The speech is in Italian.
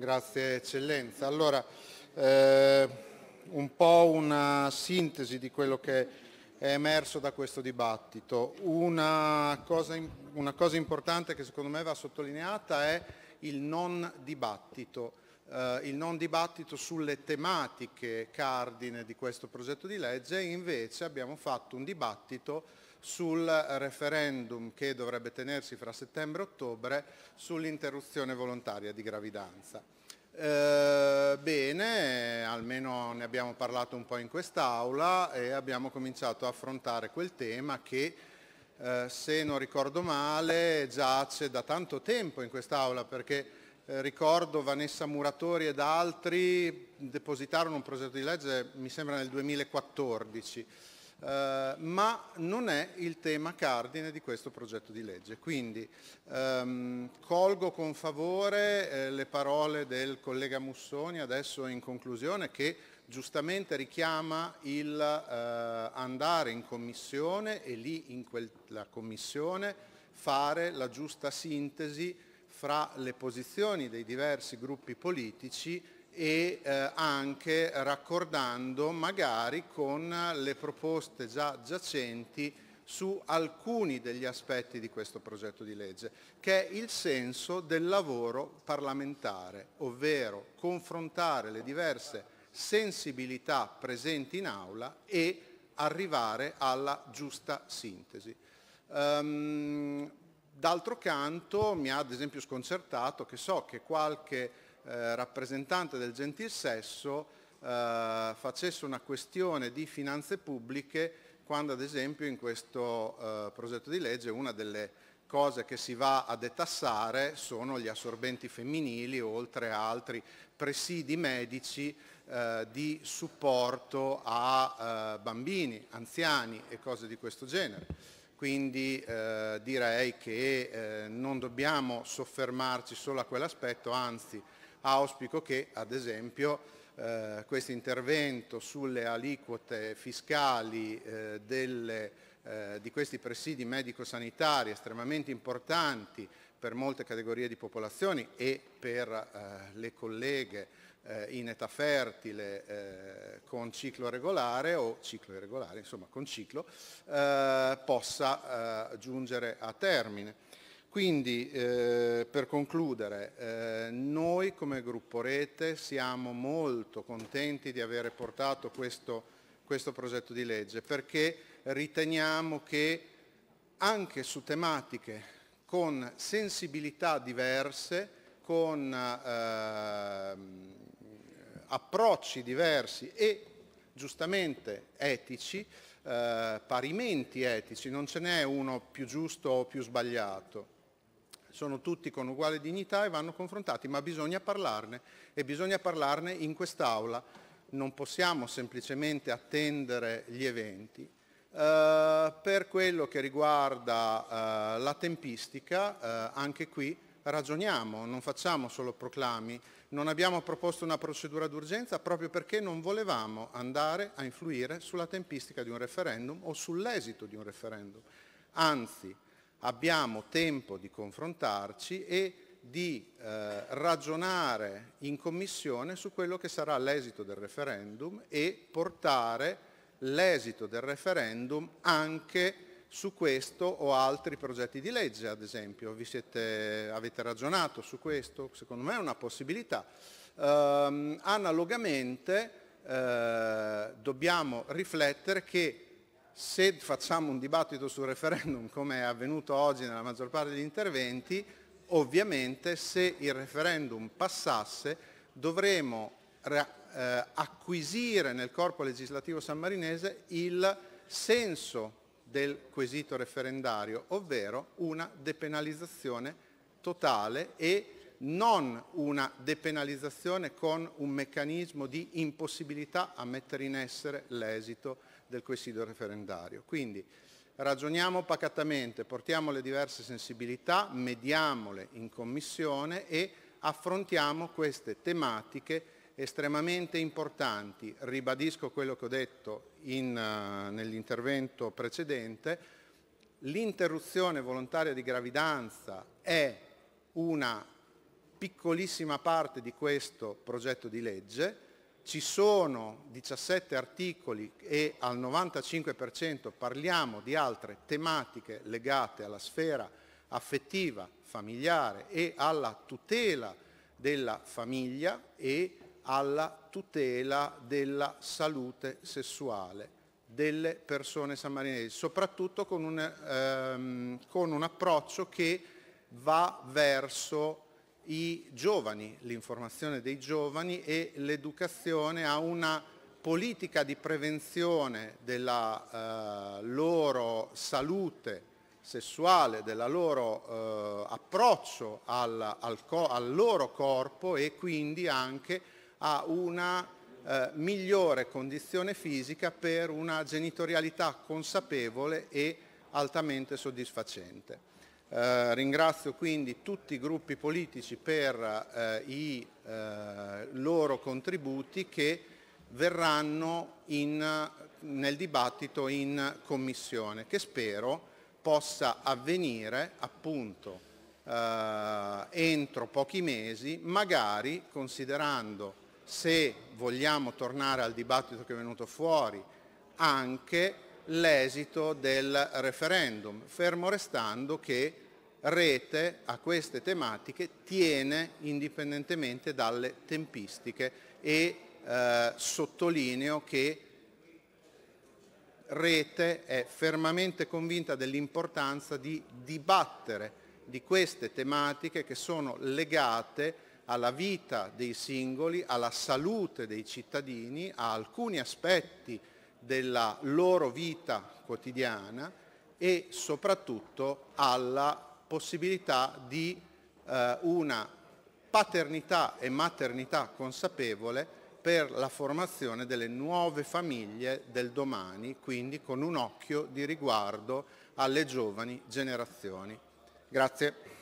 Grazie Eccellenza. Allora, eh, un po' una sintesi di quello che è emerso da questo dibattito. Una cosa, una cosa importante che secondo me va sottolineata è il non dibattito. Uh, il non dibattito sulle tematiche cardine di questo progetto di legge, invece abbiamo fatto un dibattito sul referendum che dovrebbe tenersi fra settembre e ottobre sull'interruzione volontaria di gravidanza. Eh, bene, almeno ne abbiamo parlato un po' in quest'Aula e abbiamo cominciato a affrontare quel tema che eh, se non ricordo male giace da tanto tempo in quest'Aula perché eh, ricordo Vanessa Muratori ed altri depositarono un progetto di legge mi sembra nel 2014 eh, ma non è il tema cardine di questo progetto di legge. Quindi ehm, colgo con favore eh, le parole del collega Mussoni adesso in conclusione che giustamente richiama il eh, andare in commissione e lì in quella commissione fare la giusta sintesi fra le posizioni dei diversi gruppi politici e eh, anche raccordando magari con le proposte già giacenti su alcuni degli aspetti di questo progetto di legge, che è il senso del lavoro parlamentare, ovvero confrontare le diverse sensibilità presenti in aula e arrivare alla giusta sintesi. Um, D'altro canto mi ha ad esempio sconcertato che so che qualche eh, rappresentante del gentil sesso eh, facesse una questione di finanze pubbliche quando ad esempio in questo eh, progetto di legge una delle cose che si va a detassare sono gli assorbenti femminili oltre a altri presidi medici eh, di supporto a eh, bambini, anziani e cose di questo genere quindi eh, direi che eh, non dobbiamo soffermarci solo a quell'aspetto, anzi Auspico che, ad esempio, eh, questo intervento sulle aliquote fiscali eh, delle, eh, di questi presidi medico-sanitari estremamente importanti per molte categorie di popolazioni e per eh, le colleghe eh, in età fertile eh, con ciclo regolare o ciclo irregolare, insomma con ciclo, possa giungere a termine. Quindi eh, per concludere, eh, noi come gruppo rete siamo molto contenti di avere portato questo, questo progetto di legge perché riteniamo che anche su tematiche con sensibilità diverse, con eh, approcci diversi e giustamente etici, eh, parimenti etici, non ce n'è uno più giusto o più sbagliato sono tutti con uguale dignità e vanno confrontati, ma bisogna parlarne e bisogna parlarne in quest'Aula. Non possiamo semplicemente attendere gli eventi. Eh, per quello che riguarda eh, la tempistica, eh, anche qui ragioniamo, non facciamo solo proclami, non abbiamo proposto una procedura d'urgenza proprio perché non volevamo andare a influire sulla tempistica di un referendum o sull'esito di un referendum. Anzi, abbiamo tempo di confrontarci e di eh, ragionare in Commissione su quello che sarà l'esito del referendum e portare l'esito del referendum anche su questo o altri progetti di legge, ad esempio. Siete, avete ragionato su questo? Secondo me è una possibilità. Eh, analogamente eh, dobbiamo riflettere che se facciamo un dibattito sul referendum come è avvenuto oggi nella maggior parte degli interventi, ovviamente se il referendum passasse dovremo eh, acquisire nel corpo legislativo sammarinese il senso del quesito referendario, ovvero una depenalizzazione totale e non una depenalizzazione con un meccanismo di impossibilità a mettere in essere l'esito del quesito referendario. Quindi ragioniamo pacatamente, portiamo le diverse sensibilità, mediamole in commissione e affrontiamo queste tematiche estremamente importanti. Ribadisco quello che ho detto in, uh, nell'intervento precedente, l'interruzione volontaria di gravidanza è una piccolissima parte di questo progetto di legge, ci sono 17 articoli e al 95% parliamo di altre tematiche legate alla sfera affettiva, familiare e alla tutela della famiglia e alla tutela della salute sessuale delle persone sammarinesi, soprattutto con un, ehm, con un approccio che va verso i giovani, l'informazione dei giovani e l'educazione a una politica di prevenzione della eh, loro salute sessuale, del loro eh, approccio al, al, al, loro corpo e quindi anche a una eh, migliore condizione fisica per una genitorialità consapevole e altamente soddisfacente. Eh, ringrazio quindi tutti i gruppi politici per eh, i eh, loro contributi che verranno in, nel dibattito in Commissione, che spero possa avvenire appunto eh, entro pochi mesi, magari considerando se vogliamo tornare al dibattito che è venuto fuori anche l'esito del referendum, fermo restando che Rete a queste tematiche tiene indipendentemente dalle tempistiche e eh, sottolineo che Rete è fermamente convinta dell'importanza di dibattere di queste tematiche che sono legate alla vita dei singoli, alla salute dei cittadini, a alcuni aspetti della loro vita quotidiana e soprattutto alla possibilità di eh, una paternità e maternità consapevole per la formazione delle nuove famiglie del domani, quindi con un occhio di riguardo alle giovani generazioni. Grazie.